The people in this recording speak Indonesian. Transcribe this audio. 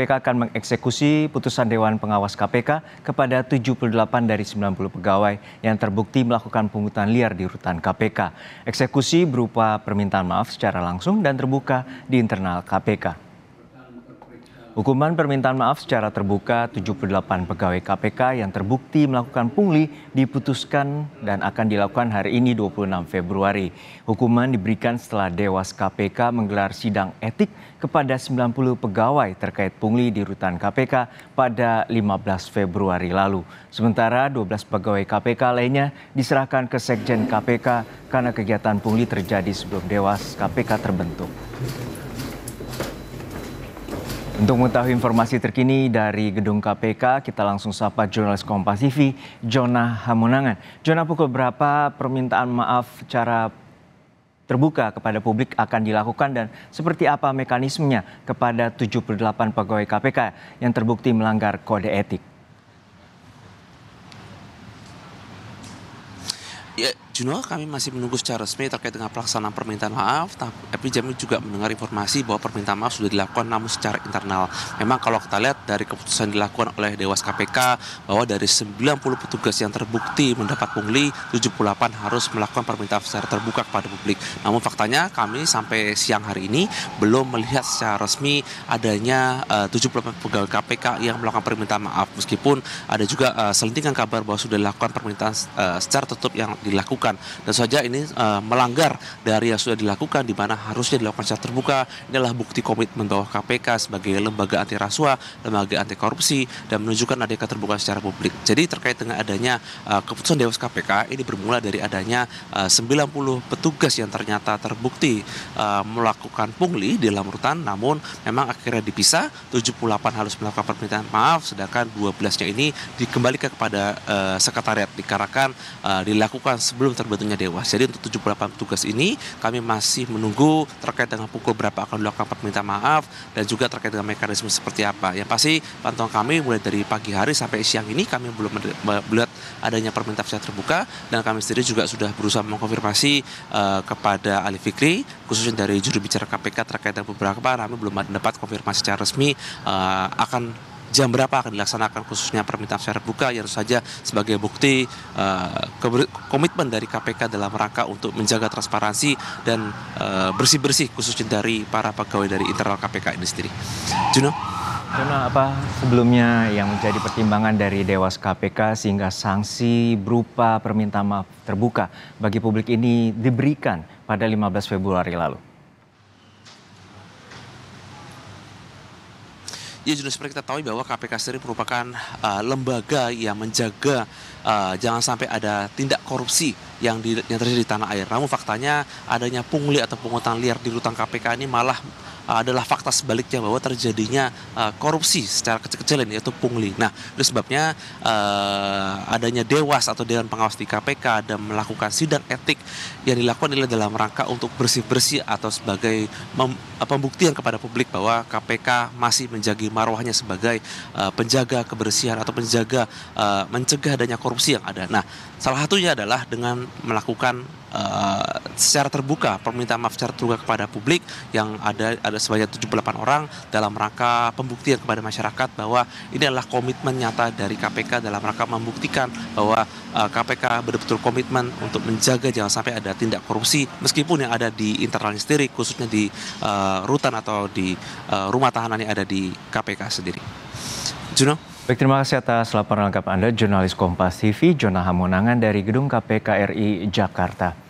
KPK akan mengeksekusi putusan Dewan Pengawas KPK kepada 78 dari 90 pegawai yang terbukti melakukan pungutan liar di rutan KPK. Eksekusi berupa permintaan maaf secara langsung dan terbuka di internal KPK. Hukuman permintaan maaf secara terbuka 78 pegawai KPK yang terbukti melakukan pungli diputuskan dan akan dilakukan hari ini 26 Februari. Hukuman diberikan setelah Dewas KPK menggelar sidang etik kepada 90 pegawai terkait pungli di rutan KPK pada 15 Februari lalu. Sementara 12 pegawai KPK lainnya diserahkan ke Sekjen KPK karena kegiatan pungli terjadi sebelum Dewas KPK terbentuk. Untuk mengetahui informasi terkini dari gedung KPK, kita langsung sapa jurnalis Kompas TV, Jonah Hamunangan. Jonah, pukul berapa permintaan maaf cara terbuka kepada publik akan dilakukan dan seperti apa mekanismenya kepada 78 pegawai KPK yang terbukti melanggar kode etik? Ya, Juno, kami masih menunggu secara resmi terkait dengan pelaksanaan permintaan maaf, tapi kami juga mendengar informasi bahwa permintaan maaf sudah dilakukan namun secara internal. Memang kalau kita lihat dari keputusan dilakukan oleh Dewas KPK bahwa dari 90 petugas yang terbukti mendapat pungli, 78 harus melakukan permintaan secara terbuka kepada publik. Namun faktanya kami sampai siang hari ini belum melihat secara resmi adanya eh, uh, 78 pegawai KPK yang melakukan permintaan maaf meskipun ada juga uh, selentingan kabar bahwa sudah dilakukan permintaan uh, secara tertutup yang dilakukan dilakukan. Dan saja ini uh, melanggar dari yang sudah dilakukan di mana harusnya dilakukan secara terbuka. Inilah bukti komitmen bahwa KPK sebagai lembaga anti rasuah, lembaga anti korupsi dan menunjukkan ada keterbukaan secara publik. Jadi terkait dengan adanya uh, keputusan Dewas KPK ini bermula dari adanya eh, uh, 90 petugas yang ternyata terbukti uh, melakukan pungli di dalam rutan namun memang akhirnya dipisah 78 harus melakukan permintaan maaf sedangkan 12-nya ini dikembalikan kepada uh, sekretariat dikarenakan uh, dilakukan sebelum terbentuknya Dewas. Jadi untuk 78 petugas ini kami masih menunggu terkait dengan pukul berapa akan dilakukan permintaan maaf dan juga terkait dengan mekanisme seperti apa. Yang pasti pantauan kami mulai dari pagi hari sampai siang ini kami belum melihat adanya permintaan secara terbuka dan kami sendiri juga sudah berusaha mengkonfirmasi uh, kepada Ali Fikri khususnya dari juru bicara KPK terkait dengan beberapa kami belum mendapat konfirmasi secara resmi uh, akan jam berapa akan dilaksanakan khususnya permintaan secara terbuka yang saja sebagai bukti uh, komitmen dari KPK dalam rangka untuk menjaga transparansi dan bersih bersih-bersih khususnya dari para pegawai dari internal KPK ini sendiri. Juno? Juno, apa sebelumnya yang menjadi pertimbangan dari Dewas KPK sehingga sanksi berupa permintaan maaf terbuka bagi publik ini diberikan pada 15 Februari lalu? Ya Junus, seperti kita tahu bahwa KPK sendiri merupakan uh, lembaga yang menjaga uh, jangan sampai ada tindak korupsi yang, di, yang terjadi di tanah air. Namun faktanya adanya pungli atau pungutan liar di rutan KPK ini malah adalah fakta sebaliknya bahwa terjadinya uh, korupsi secara kecil-kecilan yaitu pungli. Nah, itu sebabnya uh, adanya dewas atau dewan pengawas di KPK dan melakukan sidang etik yang dilakukan adalah dalam rangka untuk bersih-bersih atau sebagai eh, pembuktian kepada publik bahwa KPK masih menjaga marwahnya sebagai uh, penjaga kebersihan atau penjaga uh, mencegah adanya korupsi yang ada. Nah, salah satunya adalah dengan melakukan secara terbuka permintaan maaf secara terbuka kepada publik yang ada ada sebanyak 78 orang dalam rangka pembuktian kepada masyarakat bahwa ini adalah komitmen nyata dari KPK dalam rangka membuktikan bahwa uh, eh, KPK betul-betul komitmen untuk menjaga jangan sampai ada tindak korupsi meskipun yang ada di internal sendiri khususnya di uh, rutan atau di uh, rumah tahanan yang ada di KPK sendiri. Juno? Baik, terima kasih atas laporan lengkap Anda, jurnalis Kompas TV, Jona Hamonangan dari Gedung KPK RI Jakarta.